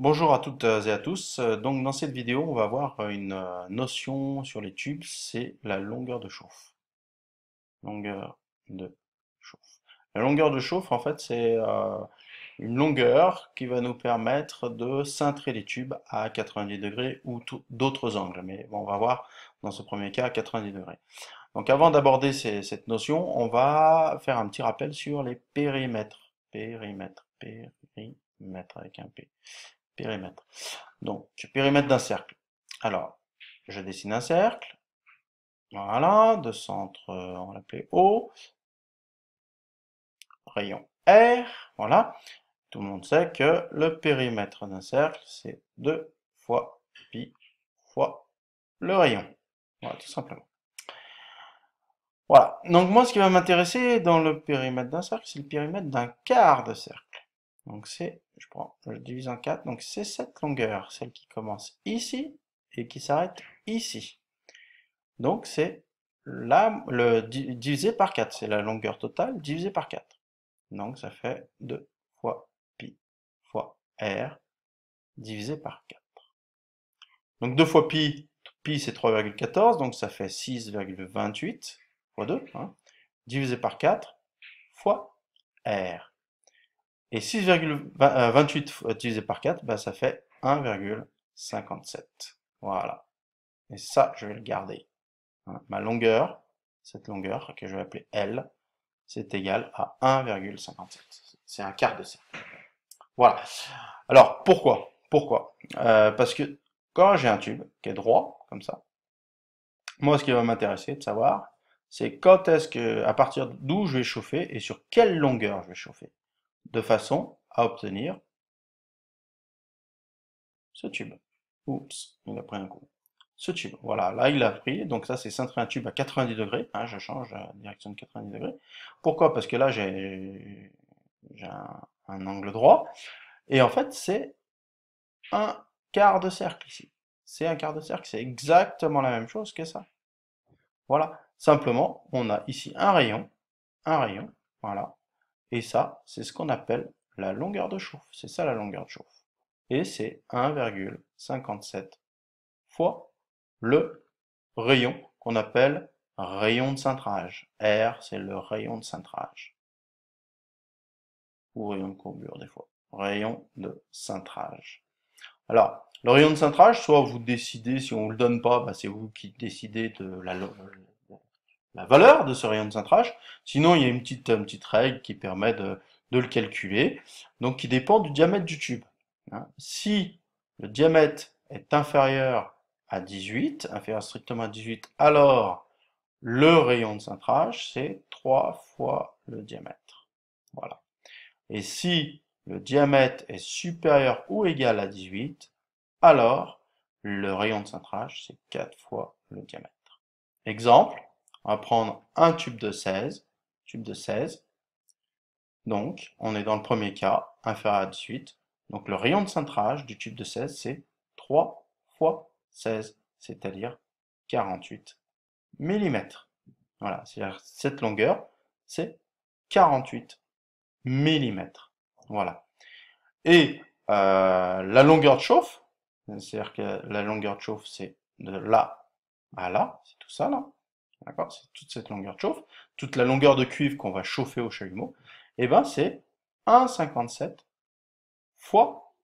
Bonjour à toutes euh, et à tous. Euh, donc dans cette vidéo, on va voir euh, une notion sur les tubes, c'est la longueur de chauffe. Longueur de chauffe. La longueur de chauffe, en fait, c'est une longueur qui va nous permettre de cintrer les tubes à 90 degrés ou d'autres angles. Mais on va voir dans ce premier cas à 90 degrés. Donc avant d'aborder cette notion, on va faire un petit rappel sur les périmètres. Périmètre, périmètre avec un P périmètre. Donc, périmètre d'un cercle. Alors, je dessine un cercle. Voilà, de centre, euh, on l'appelait O. Rayon R, voilà. Tout le monde sait que le périmètre d'un cercle, c'est 2 fois pi fois le rayon. Voilà, tout simplement. Voilà. Donc moi, ce qui va m'intéresser dans le périmètre d'un cercle, c'est le périmètre d'un quart de cercle. Donc c'est, je prends, je divise en 4, donc c'est cette longueur, celle qui commence ici et qui s'arrête ici. Donc c'est le, divisé par 4, c'est la longueur totale divisé par 4. Donc ça fait 2 fois pi fois r divisé par 4. Donc 2 fois pi, pi c'est 3,14, donc ça fait 6,28 fois 2, hein, divisé par 4 fois r. Et 6,28 euh, euh, divisé par 4, bah, ça fait 1,57. Voilà. Et ça, je vais le garder. Hein, ma longueur, cette longueur que je vais appeler L, c'est égal à 1,57. C'est un quart de cercle. Voilà. Alors, pourquoi Pourquoi euh, Parce que quand j'ai un tube qui est droit, comme ça, moi, ce qui va m'intéresser de savoir, c'est quand est-ce que, à partir d'où je vais chauffer et sur quelle longueur je vais chauffer de façon à obtenir ce tube. Oups, il a pris un coup. Ce tube, voilà, là il a pris, donc ça c'est centré un tube à 90 degrés, hein, je change la euh, direction de 90 degrés. Pourquoi Parce que là j'ai un angle droit, et en fait c'est un quart de cercle ici. C'est un quart de cercle, c'est exactement la même chose que ça. Voilà, simplement on a ici un rayon, un rayon, voilà, et ça, c'est ce qu'on appelle la longueur de chauffe. C'est ça la longueur de chauffe. Et c'est 1,57 fois le rayon qu'on appelle rayon de cintrage. R, c'est le rayon de cintrage. Ou rayon de courbure des fois. Rayon de cintrage. Alors, le rayon de cintrage, soit vous décidez, si on ne le donne pas, bah, c'est vous qui décidez de la, la valeur de ce rayon de cintrage. Sinon, il y a une petite, petite règle qui permet de, le calculer, donc qui dépend du diamètre du tube. Hein. Si le diamètre est inférieur à 18, inférieur strictement à 18, alors le rayon de cintrage, c'est 3 fois le diamètre. Voilà. Et si le diamètre est supérieur ou égal à 18, alors le rayon de cintrage, c'est 4 fois le diamètre. Exemple, on va prendre un tube de 16, tube de 16. Donc, on est dans le premier cas, inférieur à 18. Donc, le rayon de cintrage du tube de 16, c'est 3 fois 16, c'est-à-dire 48 mm. Voilà, c'est-à-dire cette longueur, c'est 48 mm. Voilà. Et euh, la longueur de chauffe, c'est-à-dire que la longueur de chauffe, c'est de là à là, c'est tout ça là. D'accord C'est toute cette longueur de chauffe, toute la longueur de cuivre qu'on va chauffer au chalumeau, et eh ben c'est 1,57 fois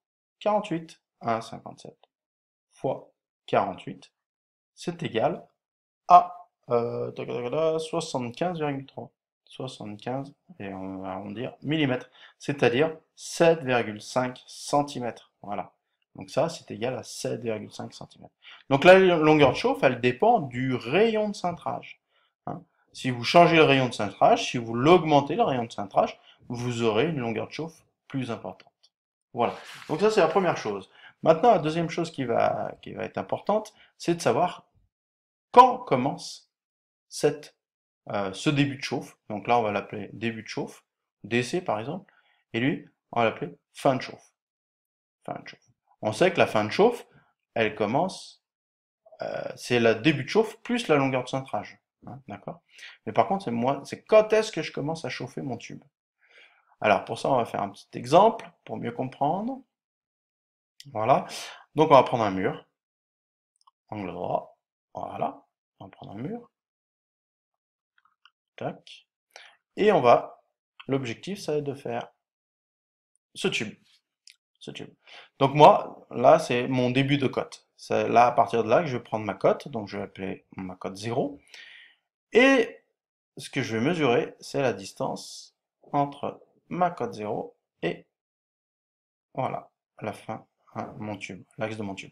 48. 1,57 fois 48, c'est égal à euh, 75,3. 75 et on va dire millimètres, c'est-à-dire 7,5 cm. Voilà. Donc ça, c'est égal à 7,5 cm. Donc la longueur de chauffe, elle dépend du rayon de cintrage. Hein. si vous changez le rayon de cintrage, si vous l'augmentez, le rayon de cintrage, vous aurez une longueur de chauffe plus importante. Voilà. Donc ça, c'est la première chose. Maintenant, la deuxième chose qui va, qui va être importante, c'est de savoir quand commence cette, euh, ce début de chauffe. Donc là, on va l'appeler début de chauffe, DC par exemple, et lui, on va l'appeler fin de chauffe. Fin de chauffe. On sait que la fin de chauffe, elle commence, euh, c'est le début de chauffe plus la longueur de centrage. Hein, d'accord Mais par contre, c'est moi, c'est quand est-ce que je commence à chauffer mon tube Alors pour ça, on va faire un petit exemple pour mieux comprendre. Voilà. Donc on va prendre un mur. Angle droit. Voilà. On va prendre un mur. Tac. Et on va, l'objectif, ça va être de faire ce tube. Donc moi, là, c'est mon début de cote. C'est là, à partir de là, que je vais prendre ma cote. Donc je vais appeler ma cote 0. Et ce que je vais mesurer, c'est la distance entre ma cote 0 et, voilà, la fin, hein, mon tube, l'axe de mon tube.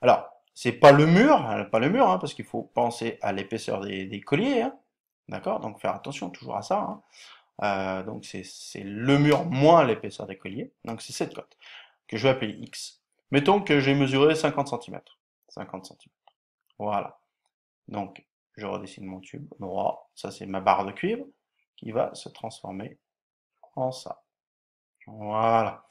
Alors, c'est pas le mur, hein, pas le mur, hein, parce qu'il faut penser à l'épaisseur des, des colliers. D'accord Donc faire attention toujours à ça. Euh, donc c'est le mur moins l'épaisseur des colliers. Donc c'est cette cote que je vais appeler X. Mettons que j'ai mesuré 50 cm. 50 cm. Voilà. Donc je redessine mon tube droit. Ça c'est ma barre de cuivre qui va se transformer en ça. Voilà.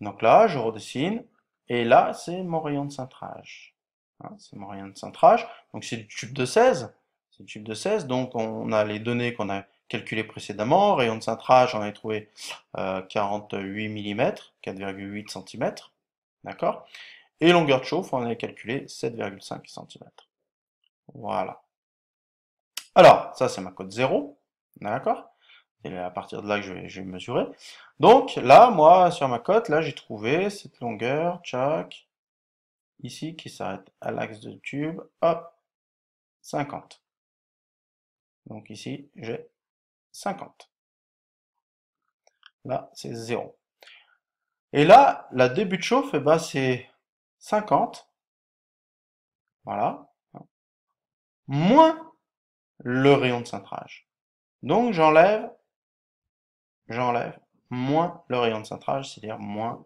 Donc là, je redessine. Et là, c'est mon rayon de cintrage. Hein, c'est mon rayon de cintrage. Donc c'est du tube de 16. C'est du tube de 16. Donc on a les données qu'on a calculé précédemment. Rayon de cintrage, j'en ai trouvé 48 mm, 4,8 cm. D'accord Et longueur de chauffe, on a calculé 7,5 cm. Voilà. Alors, ça c'est ma cote 0. D'accord C'est à partir de là que je vais, je vais, mesurer. Donc là, moi, sur ma cote, là j'ai trouvé cette longueur, tchac, ici qui s'arrête à l'axe de tube, hop, 50. Donc ici, j'ai 50. Là, c'est 0. Et là, la début de chauffe, eh ben, c'est 50. Voilà. Moins le rayon de cintrage. Donc, j'enlève, j'enlève moins le rayon de cintrage, c'est-à-dire moins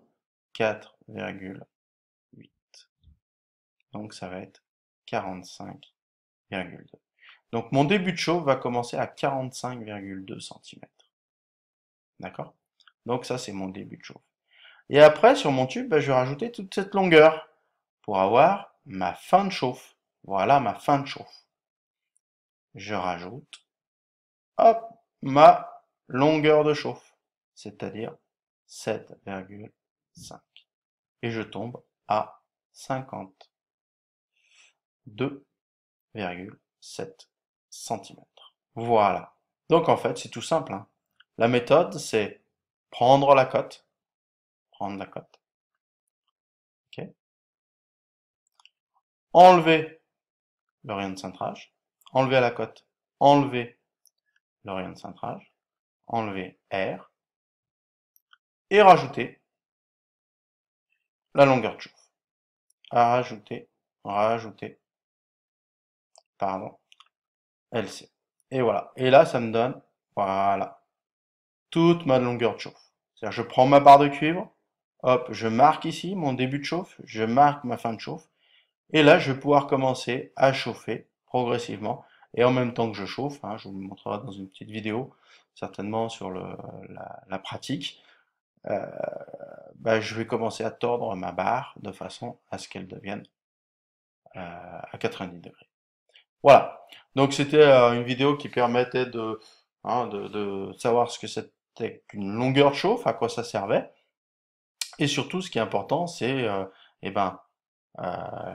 4,8. Donc, ça va être 45,2. Donc mon début de chauffe va commencer à 45,2 cm. D'accord Donc ça, c'est mon début de chauffe. Et après, sur mon tube, bah, je vais rajouter toute cette longueur pour avoir ma fin de chauffe. Voilà ma fin de chauffe. Je rajoute, hop, ma longueur de chauffe, c'est-à-dire 7,5. Et je tombe à 52,7 centimètres. Voilà. Donc en fait, c'est tout simple. Hein. La méthode, c'est prendre la cote, prendre la cote, ok, enlever le rayon de cintrage, enlever la cote, enlever le rayon de cintrage, enlever R, et rajouter la longueur de chauffe. Rajouter, rajouter, pardon, LC. Et voilà. Et là, ça me donne, voilà, toute ma longueur de chauffe. C'est-à-dire, je prends ma barre de cuivre, hop, je marque ici mon début de chauffe, je marque ma fin de chauffe, et là, je vais pouvoir commencer à chauffer progressivement, et en même temps que je chauffe, hein, je vous montrerai dans une petite vidéo, certainement sur la, pratique, euh, bah, je vais commencer à tordre ma barre de façon à ce qu'elle devienne euh, à 90 degrés. Voilà. Donc c'était euh, une vidéo qui permettait hein, de, savoir ce que c'était qu'une longueur de chauffe, à quoi ça servait. Et surtout, ce qui est important, c'est euh, eh ben, euh,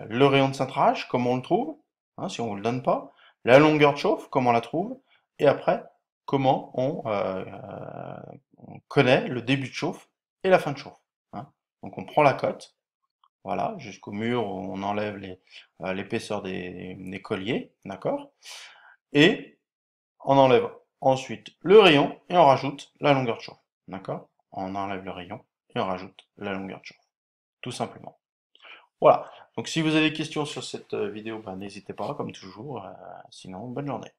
le rayon de cintrage, comment on le trouve, hein, si on ne le donne pas, la longueur de chauffe, comment on la trouve, et après, comment on, connaît le début de chauffe et la fin de chauffe. Hein. Donc on prend la cote, voilà, jusqu'au mur où on enlève euh, l'épaisseur des, colliers, d'accord Et on enlève ensuite le rayon et on rajoute la longueur de chauffe, d'accord On enlève le rayon et on rajoute la longueur de chauffe, tout simplement. Voilà, donc si vous avez des questions sur cette euh, vidéo, ben, n'hésitez pas, comme toujours, euh, sinon, bonne journée.